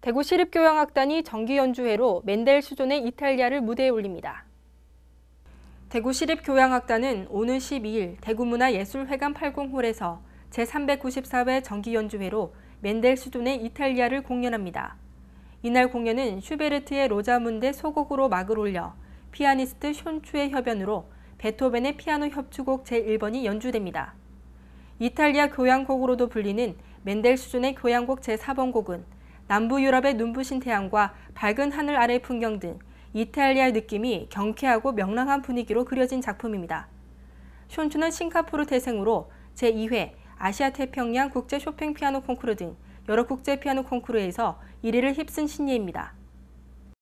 대구 시립교향악단이 정기 연주회로 맨델 수존의 이탈리아를 무대에 올립니다. 대구 시립교향악단은 오는 12일 대구문화예술회관 80홀에서 제394회 정기 연주회로 맨델 수존의 이탈리아를 공연합니다. 이날 공연은 슈베르트의 로자문데 소곡으로 막을 올려 피아니스트 숀추의 협연으로 베토벤의 피아노 협주곡 제1번이 연주됩니다. 이탈리아 교향곡으로도 불리는 맨델 수준의 교향곡 제4번 곡은 남부 유럽의 눈부신 태양과 밝은 하늘 아래의 풍경 등 이탈리아의 느낌이 경쾌하고 명랑한 분위기로 그려진 작품입니다. 숀추는 싱가포르 태생으로 제2회 아시아 태평양 국제 쇼팽 피아노 콩쿠르 등 여러 국제 피아노 콩쿠르에서 1위를 휩쓴 신예입니다.